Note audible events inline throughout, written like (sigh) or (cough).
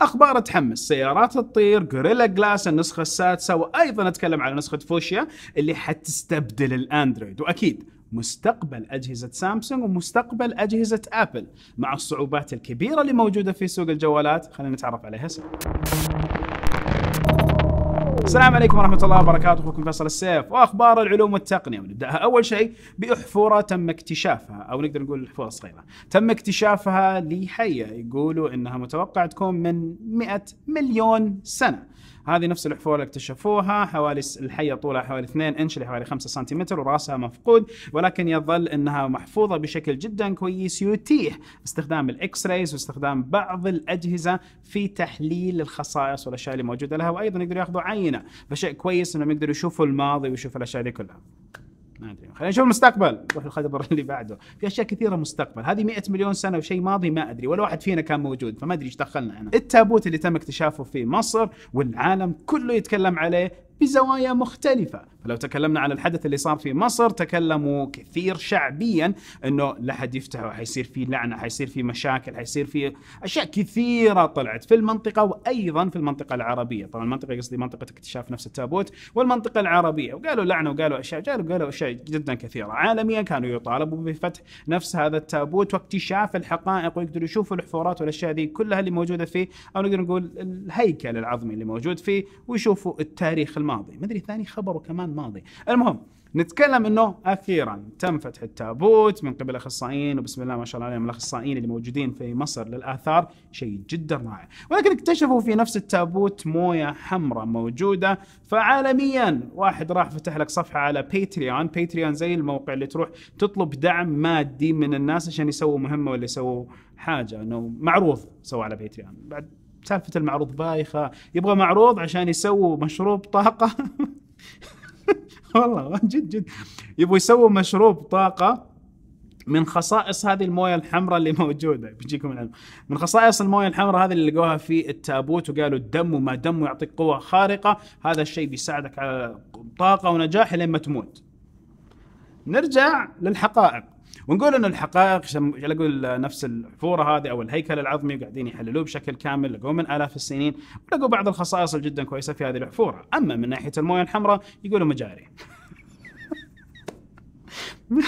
اخبار تحمس سيارات تطير غوريلا جلاس النسخه السادسه وايضا اتكلم على نسخه فوشيا اللي حتستبدل الاندرويد واكيد مستقبل أجهزة سامسونج ومستقبل أجهزة أبل مع الصعوبات الكبيرة اللي موجودة في سوق الجوالات خلينا نتعرف عليها سوا السلام عليكم ورحمة الله وبركاته أخوكم فيصل السيف وأخبار العلوم والتقنية ونبدأها أول شيء بأحفورة تم اكتشافها أو نقدر نقول أحفورة صغيرة تم اكتشافها لحية يقولوا أنها متوقعه تكون من 100 مليون سنة هذه نفس الاحفور اللي اكتشفوها حوالي الحيه طولها حوالي 2 انش لحوالي 5 سنتيمتر وراسها مفقود ولكن يظل انها محفوظه بشكل جدا كويس يتيح استخدام الاكس رايز واستخدام بعض الاجهزه في تحليل الخصائص والاشياء اللي موجوده لها وايضا يقدروا ياخذوا عينه فشيء كويس انهم يقدروا يشوفوا الماضي ويشوفوا الاشياء دي كلها ما ادري خلينا نشوف المستقبل نروح الخبر اللي بعده في اشياء كثيره مستقبل هذه 100 مليون سنه وشيء ماضي ما ادري ولا واحد فينا كان موجود فما ادري ايش دخلنا انا التابوت اللي تم اكتشافه في مصر والعالم كله يتكلم عليه بزوايا مختلفة فلو تكلمنا عن الحدث اللي صار في مصر تكلموا كثير شعبيا انه لا حد يفتح حيصير في لعنه حيصير في مشاكل حيصير في اشياء كثيره طلعت في المنطقه وايضا في المنطقه العربيه طبعا المنطقه قصدي منطقه اكتشاف نفس التابوت والمنطقه العربيه وقالوا لعنه وقالوا اشياء قالوا قالوا اشياء جدا كثيره عالميا كانوا يطالبوا بفتح نفس هذا التابوت واكتشاف الحقائق ويقدروا يشوفوا الحفورات والاشياء ذي كلها اللي موجوده فيه او نقدر نقول الهيكل العظمي اللي موجود فيه ويشوفوا التاريخ الماضي مدري ثاني خبر وكمان الماضي المهم نتكلم انه اخيرا تم فتح التابوت من قبل اخصائيين وبسم الله ما شاء الله عليهم الاخصائيين اللي موجودين في مصر للاثار شيء جدا رائع، ولكن اكتشفوا في نفس التابوت مويه حمراء موجوده فعالميا واحد راح فتح لك صفحه على باتريون، باتريون زي الموقع اللي تروح تطلب دعم مادي من الناس عشان يسووا مهمه ولا يسووا حاجه انه معروض سووا على باتريون، بعد سالفه المعروض بايخه، يبغى معروض عشان يسووا مشروب طاقه (laughs) (laughs) والله جد جد يبغوا يسووا مشروب طاقه من خصائص هذه المويه الحمراء اللي (laughs) موجوده بيجيكم العلم من خصائص المويه الحمراء هذه اللي لقوها في التابوت وقالوا الدم وما دم يعطيك قوه خارقه هذا الشيء بيساعدك على طاقه ونجاح لما تموت نرجع للحقائق ونقول انه الحقائق على اقول نفس الحفوره هذه او الهيكل العظمي قاعدين يحللوه بشكل كامل لقوه من الاف السنين ولقوا بعض الخصائص الجدا كويسه في هذه الحفوره، اما من ناحيه المويه الحمراء يقولوا مجاري. (laughs)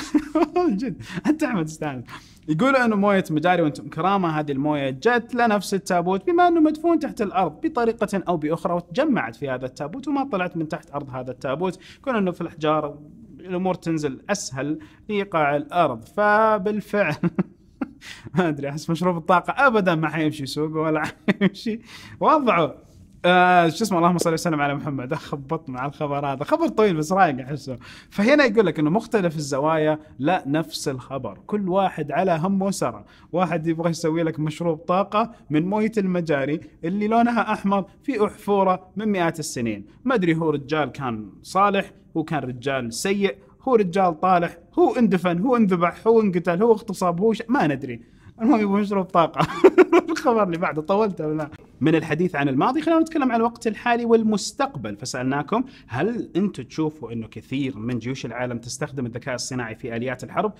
جد انت احمد تستانس يقولوا انه مويه مجاري وانتم كرامه هذه المويه جت لنفس التابوت بما انه مدفون تحت الارض بطريقه او باخرى وتجمعت في هذا التابوت وما طلعت من تحت ارض هذا التابوت كون انه في الاحجار الامور تنزل اسهل قاع الارض فبالفعل (laughs) ما ادري احس مشروب الطاقه ابدا ما حيمشي سوق ولا (laughs) حيمشي وضعه آه شو اسمه اللهم صل وسلم على محمد آه، خبط مع الخبر هذا خبر طويل بس رايق احسه فهنا يقول لك انه مختلف الزوايا لا نفس الخبر كل واحد على همه سرى واحد يبغى يسوي لك مشروب طاقه من مويه المجاري اللي لونها احمر في احفوره من مئات السنين ما ادري هو رجال كان صالح هو كان رجال سيء هو رجال طالح هو اندفن هو انذبح هو انقتل هو اغتصب هو ش... ما ندري المهم يبغى مشروب طاقه (laughs) الخبر اللي بعده طولت ولا من الحديث عن الماضي خلينا نتكلم عن الوقت الحالي والمستقبل فسالناكم هل انتم تشوفوا انه كثير من جيوش العالم تستخدم الذكاء الصناعي في اليات الحرب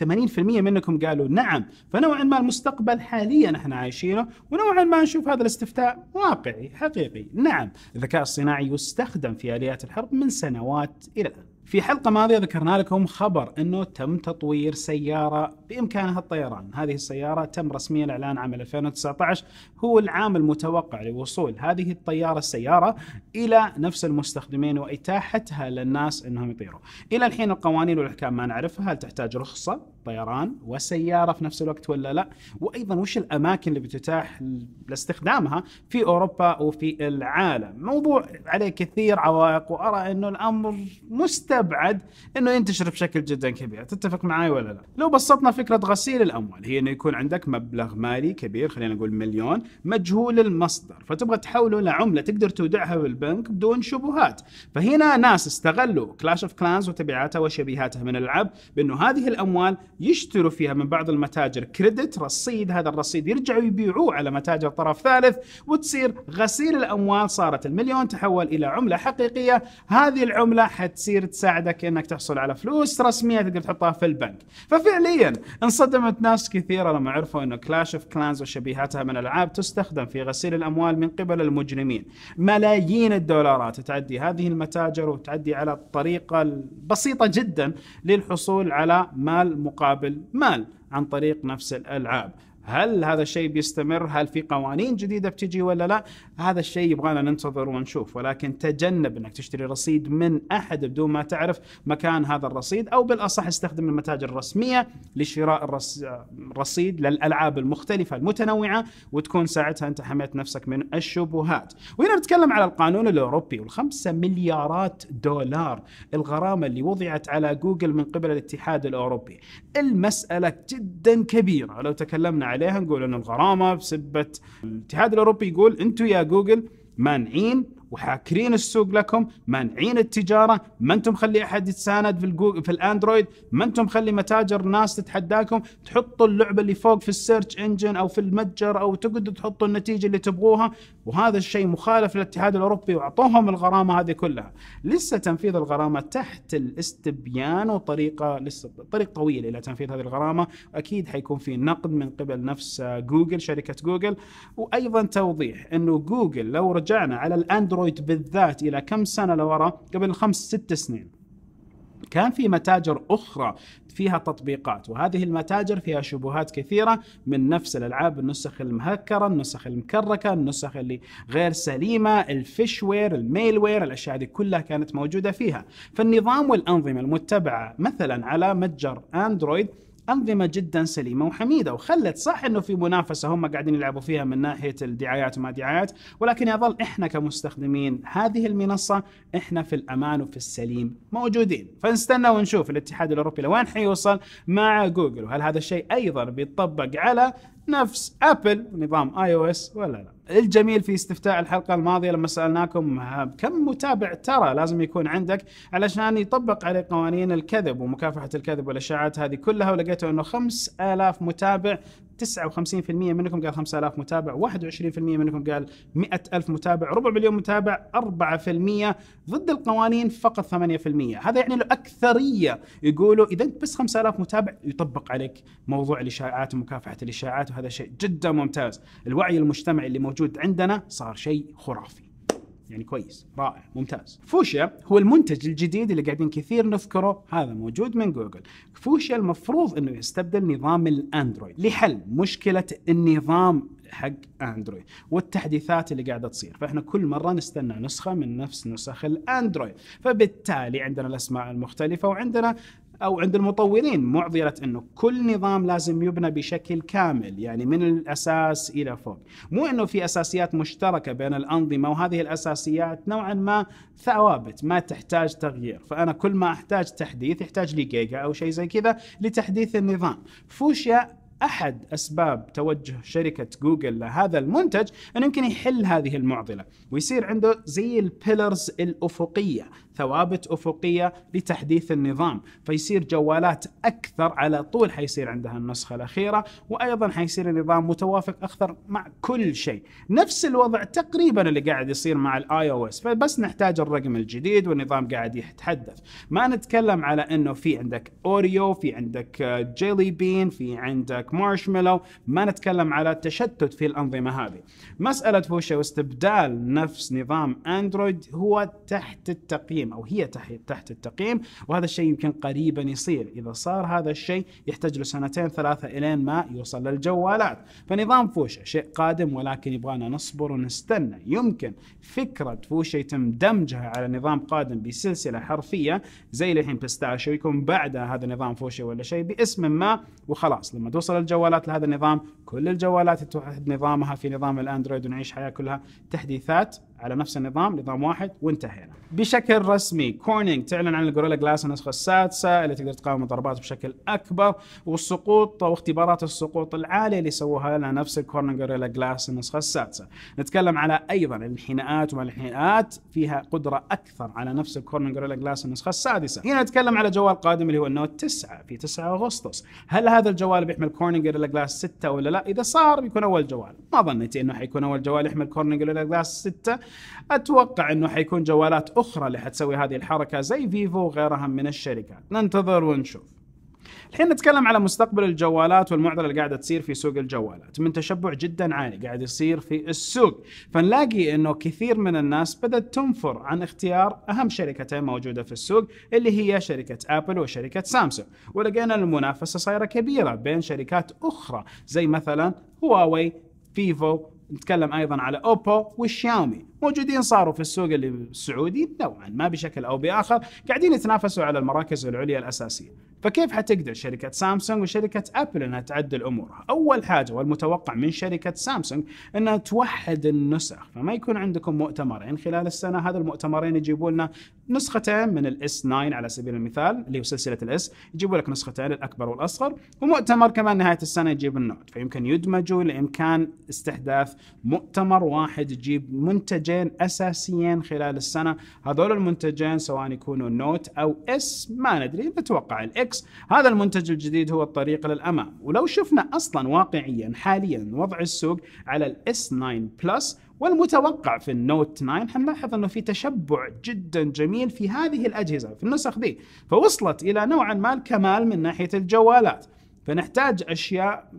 86% منكم قالوا نعم فنوعا ما المستقبل حاليا احنا عايشينه ونوعا ما نشوف هذا الاستفتاء واقعي حقيقي نعم الذكاء الصناعي يستخدم في اليات الحرب من سنوات الى الان في حلقة ماضية ذكرنا لكم خبر أنه تم تطوير سيارة بإمكانها الطيران هذه السيارة تم رسميا الإعلان عام 2019 هو العام المتوقع لوصول هذه الطيارة السيارة إلى نفس المستخدمين وإتاحتها للناس أنهم يطيروا إلى الحين القوانين والأحكام ما نعرفها هل تحتاج رخصة طيران وسيارة في نفس الوقت ولا لا وأيضا وش الأماكن اللي بتتاح لاستخدامها في أوروبا وفي العالم موضوع عليه كثير عوائق وأرى أنه الأمر مستمر ابعد انه ينتشر بشكل جدا كبير تتفق معي ولا لا لو بسطنا فكره غسيل الاموال هي انه يكون عندك مبلغ مالي كبير خلينا نقول مليون مجهول المصدر فتبغى تحوله لعمله تقدر تودعها بالبنك بدون شبهات فهنا ناس استغلوا كلاش اوف كلانز وتبعاتها وشبيهاتها من العاب بانه هذه الاموال يشتروا فيها من بعض المتاجر كريدت رصيد هذا الرصيد يرجعوا يبيعوه على متاجر طرف ثالث وتصير غسيل الاموال صارت المليون تحول الى عمله حقيقيه هذه العمله حتصير تساعدك انك تحصل على فلوس رسميه تقدر تحطها في البنك ففعليا انصدمت ناس كثيره لما عرفوا انه كلاش اوف كلانز وشبيهاتها من العاب تستخدم في غسيل الاموال من قبل المجرمين ملايين الدولارات تعدي هذه المتاجر وتعدي على الطريقه البسيطه جدا للحصول على مال مقابل مال عن طريق نفس الالعاب هل هذا الشيء بيستمر هل في قوانين جديده بتجي ولا لا هذا الشيء يبغانا ننتظر ونشوف ولكن تجنب انك تشتري رصيد من احد بدون ما تعرف مكان هذا الرصيد او بالاصح استخدم المتاجر الرسميه لشراء الرصيد للالعاب المختلفه المتنوعه وتكون ساعتها انت حميت نفسك من الشبهات وهنا نتكلم على القانون الاوروبي وال5 مليارات دولار الغرامه اللي وضعت على جوجل من قبل الاتحاد الاوروبي المساله جدا كبيره لو تكلمنا عليها نقول ان الغرامه بسبه الاتحاد الاوروبي يقول انتم يا جوجل مانعين وحاكرين السوق لكم مانعين التجاره ما انتم مخلي احد يتساند في الجوجل في الاندرويد ما انتم مخلي متاجر ناس تتحداكم تحطوا اللعبه اللي فوق في السيرش انجن او في المتجر او تقعدوا تحطوا النتيجه اللي تبغوها وهذا الشيء مخالف للاتحاد الاوروبي واعطوهم الغرامه هذه كلها لسه تنفيذ الغرامه تحت الاستبيان وطريقه لسه طريق طويل الى تنفيذ هذه الغرامه اكيد حيكون في نقد من قبل نفس جوجل شركه جوجل وايضا توضيح انه جوجل لو رجعنا على الاندرويد بالذات الى كم سنه لورا قبل خمس ست سنين كان في متاجر أخرى فيها تطبيقات وهذه المتاجر فيها شبهات كثيرة من نفس الألعاب النسخ المهكرة النسخ المكركة النسخ اللي غير سليمة الميل الميلوير الأشياء هذه كلها كانت موجودة فيها فالنظام والأنظمة المتبعة مثلا على متجر أندرويد انظمه جدا سليمه وحميده وخلت صح انه في منافسه هم قاعدين يلعبوا فيها من ناحيه الدعايات وما دعايات ولكن يظل احنا كمستخدمين هذه المنصه احنا في الامان وفي السليم موجودين فنستنى ونشوف الاتحاد الاوروبي لوين حيوصل مع جوجل وهل هذا الشيء ايضا بيتطبق على نفس ابل نظام اي او اس ولا لا الجميل في استفتاء الحلقه الماضيه لما سالناكم آه، كم متابع ترى لازم يكون عندك علشان يطبق عليه قوانين الكذب ومكافحه الكذب والاشاعات هذه كلها ولقيتوا انه 5000 متابع 59% منكم قال 5000 متابع 21% منكم قال 100000 متابع ربع مليون متابع 4% ضد القوانين فقط 8% هذا يعني الأكثرية يقولوا إذا أنت بس 5000 متابع يطبق عليك موضوع الإشاعات ومكافحة الإشاعات وهذا شيء جدا ممتاز الوعي المجتمعي اللي موجود عندنا صار شيء خرافي يعني كويس رائع ممتاز فوشيا هو المنتج الجديد اللي قاعدين كثير نذكره هذا موجود من جوجل فوشيا المفروض انه يستبدل نظام الاندرويد لحل مشكله النظام حق اندرويد والتحديثات اللي قاعده تصير فاحنا كل مره نستنى نسخه من نفس نسخ الاندرويد فبالتالي عندنا الاسماء المختلفه وعندنا او عند المطورين معضله انه كل نظام لازم يبنى بشكل كامل يعني من الاساس الى فوق مو انه في اساسيات مشتركه بين الانظمه وهذه الاساسيات نوعا ما ثوابت ما تحتاج تغيير فانا كل ما احتاج تحديث يحتاج لي جيجا او شيء زي كذا لتحديث النظام فوشيا احد اسباب توجه شركه جوجل لهذا المنتج انه يمكن يحل هذه المعضله ويصير عنده زي البيلرز الافقيه ثوابت افقيه لتحديث النظام فيصير جوالات اكثر على طول حيصير عندها النسخه الاخيره وايضا حيصير النظام متوافق اكثر مع كل شيء نفس الوضع تقريبا اللي قاعد يصير مع الاي او اس فبس نحتاج الرقم الجديد والنظام قاعد يتحدث ما نتكلم على انه في عندك اوريو في عندك جيلي آه، بين في عندك مارشميلو ما نتكلم على تشتت في الانظمه هذه مساله فوشا واستبدال نفس نظام اندرويد هو تحت التقييم التقييم او هي تحت التقييم وهذا الشيء يمكن قريبا يصير اذا صار هذا الشيء يحتاج له سنتين ثلاثه الين ما يوصل للجوالات فنظام فوشة شيء قادم ولكن يبغانا نصبر ونستنى يمكن فكرة فوشة يتم دمجها على نظام قادم بسلسلة حرفية زي الحين بستاشو ويكون بعدها هذا نظام فوشة ولا شيء باسم ما وخلاص لما توصل الجوالات لهذا النظام كل الجوالات توحد نظامها في نظام الاندرويد ونعيش حياة كلها تحديثات على نفس النظام نظام واحد وانتهينا بشكل رسمي كورنينج تعلن عن الجوريلا جلاس النسخه السادسه اللي تقدر تقاوم الضربات بشكل اكبر والسقوط واختبارات السقوط العاليه اللي سووها لنا نفس الكورنينج جوريلا جلاس النسخه السادسه نتكلم على ايضا الانحناءات وما الانحناءات فيها قدره اكثر على نفس الكورنينج جوريلا جلاس النسخه السادسه هنا نتكلم على جوال قادم اللي هو النوت 9 في 9 اغسطس هل هذا الجوال بيحمل كورنينج جوريلا جلاس 6 ولا لا اذا صار بيكون اول جوال ما ظنيتي انه حيكون اول جوال يحمل كورنينج جوريلا جلاس 6 اتوقع انه حيكون جوالات اخرى اللي حتسوي هذه الحركه زي فيفو وغيرها من الشركات ننتظر ونشوف الحين نتكلم على مستقبل الجوالات والمعضله اللي قاعده تصير في سوق الجوالات من تشبع جدا عالي قاعد يصير في السوق فنلاقي انه كثير من الناس بدات تنفر عن اختيار اهم شركتين موجوده في السوق اللي هي شركه ابل وشركه سامسونج ولقينا المنافسه صايره كبيره بين شركات اخرى زي مثلا هواوي فيفو نتكلم ايضا على اوبو والشاومي موجودين صاروا في السوق السعودي نوعا ما بشكل او باخر قاعدين يتنافسوا على المراكز العليا الاساسيه فكيف حتقدر شركة سامسونج وشركة أبل أنها تعدل أمورها؟ أول حاجة والمتوقع من شركة سامسونج أنها توحد النسخ فما يكون عندكم مؤتمرين خلال السنة هذا المؤتمرين يجيبوا لنا نسختين من الاس 9 على سبيل المثال اللي هو سلسلة الاس يجيبوا لك نسختين الأكبر والأصغر ومؤتمر كمان نهاية السنة يجيب النوت فيمكن يدمجوا لإمكان استحداث مؤتمر واحد يجيب منتجين أساسيين خلال السنة هذول المنتجين سواء يكونوا نوت أو اس ما ندري نتوقع الإكس اكس هذا المنتج الجديد هو الطريق للامام ولو شفنا اصلا واقعيا حاليا وضع السوق على الاس 9 بلس والمتوقع في النوت 9 حنلاحظ انه في تشبع جدا جميل في هذه الاجهزه في النسخ دي فوصلت الى نوعا ما الكمال من ناحيه الجوالات فنحتاج اشياء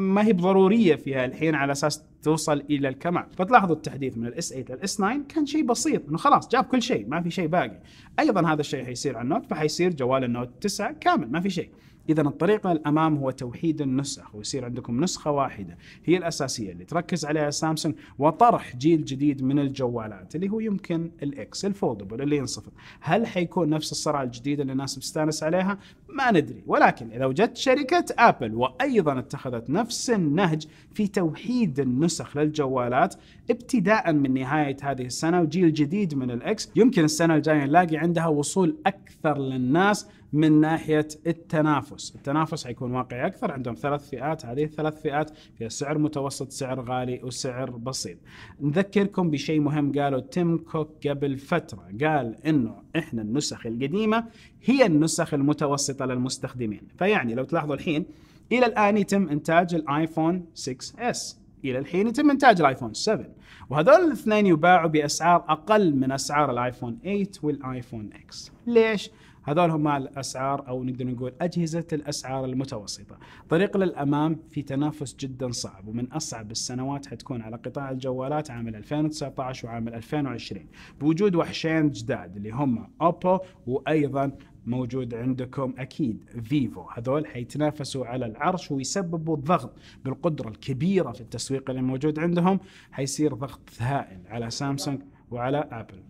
ما هي بضروريه فيها الحين على اساس توصل الى الكمال فتلاحظوا التحديث من الاس 8 للاس 9 كان شيء بسيط انه خلاص جاب كل شيء ما في شيء باقي ايضا هذا الشيء حيصير على النوت فحيصير جوال النوت 9 كامل ما في شيء إذا الطريقة الأمام هو توحيد النسخ ويصير عندكم نسخة واحدة هي الأساسية اللي تركز عليها سامسونج وطرح جيل جديد من الجوالات اللي هو يمكن الإكس الفولدبل اللي ينصفط هل حيكون نفس السرعة الجديدة اللي الناس مستانس عليها؟ ما ندري ولكن إذا وجدت شركة أبل وأيضا اتخذت نفس النهج في توحيد النسخ للجوالات ابتداء من نهاية هذه السنة وجيل جديد من الإكس يمكن السنة الجاية نلاقي عندها وصول أكثر للناس من ناحيه التنافس، التنافس حيكون واقعي اكثر عندهم ثلاث فئات، هذه الثلاث فئات فيها سعر متوسط، سعر غالي وسعر بسيط. نذكركم بشيء مهم قاله تيم كوك قبل فتره، قال انه احنا النسخ القديمه هي النسخ المتوسطه للمستخدمين، فيعني لو تلاحظوا الحين الى الان يتم انتاج الايفون 6 اس الى الحين يتم انتاج الايفون 7 وهذول الاثنين يباعوا باسعار اقل من اسعار الايفون 8 والايفون اكس ليش هذول هم الاسعار او نقدر نقول اجهزه الاسعار المتوسطه. طريق للامام في تنافس جدا صعب ومن اصعب السنوات حتكون على قطاع الجوالات عام 2019 وعام 2020 بوجود وحشين جداد اللي هم اوبو وايضا موجود عندكم اكيد فيفو هذول حيتنافسوا على العرش ويسببوا الضغط بالقدره الكبيره في التسويق اللي موجود عندهم حيصير ضغط هائل على سامسونج وعلى ابل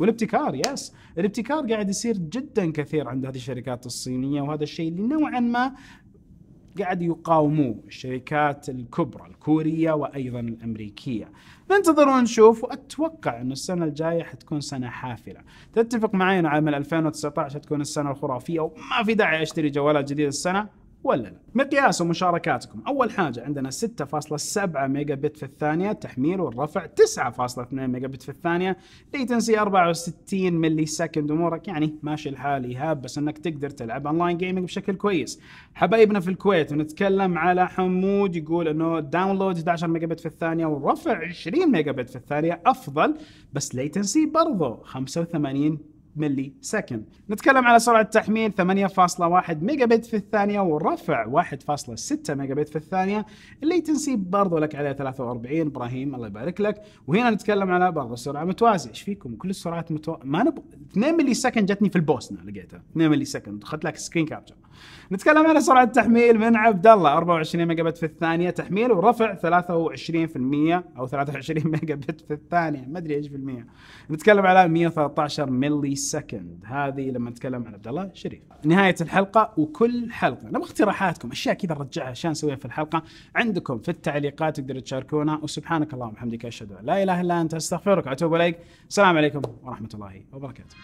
والابتكار يس الابتكار قاعد يصير جدا كثير عند هذه الشركات الصينيه وهذا الشيء اللي نوعا ما قاعد يقاوموه الشركات الكبرى الكوريه وايضا الامريكيه. ننتظر ونشوف واتوقع ان السنه الجايه حتكون سنه حافله. تتفق معي ان عام 2019 حتكون السنه الخرافيه وما في داعي اشتري جوالات جديده السنه ولا لا مقياس ومشاركاتكم اول حاجه عندنا 6.7 ميجا بت في الثانيه تحميل والرفع 9.2 ميجا بت في الثانيه ليتنسي 64 ملي سكند امورك يعني ماشي الحال ايهاب بس انك تقدر تلعب اونلاين جيمنج بشكل كويس حبايبنا في الكويت ونتكلم على حمود يقول انه داونلود 11 ميجا بت في الثانيه والرفع 20 ميجا بت في الثانيه افضل بس ليتنسي برضه 85 ملي سكند نتكلم على سرعة تحميل 8.1 ميجا بت في الثانية ورفع 1.6 ميجا بت في الثانية اللي تنسيب برضو لك عليه 43 إبراهيم الله يبارك لك وهنا نتكلم على برضو سرعة متوازية ايش فيكم كل السرعات متو... ما نب... 2 ملي سكند جتني في البوسنة لقيتها 2 ملي سكند اخذت لك سكرين كابتشر نتكلم على سرعة تحميل من عبد الله 24 ميجا بت في الثانية تحميل ورفع 23% أو 23 ميجا بت في الثانية ما أدري إيش في المية نتكلم على 113 ملي سكند هذه لما نتكلم عن عبد الله شريف نهايه الحلقه وكل حلقه نبغى اقتراحاتكم اشياء كذا نرجعها عشان نسويها في الحلقه عندكم في التعليقات تقدروا تشاركونا وسبحانك اللهم وبحمدك اشهد ان لا اله الا انت استغفرك واتوب اليك السلام عليكم ورحمه الله وبركاته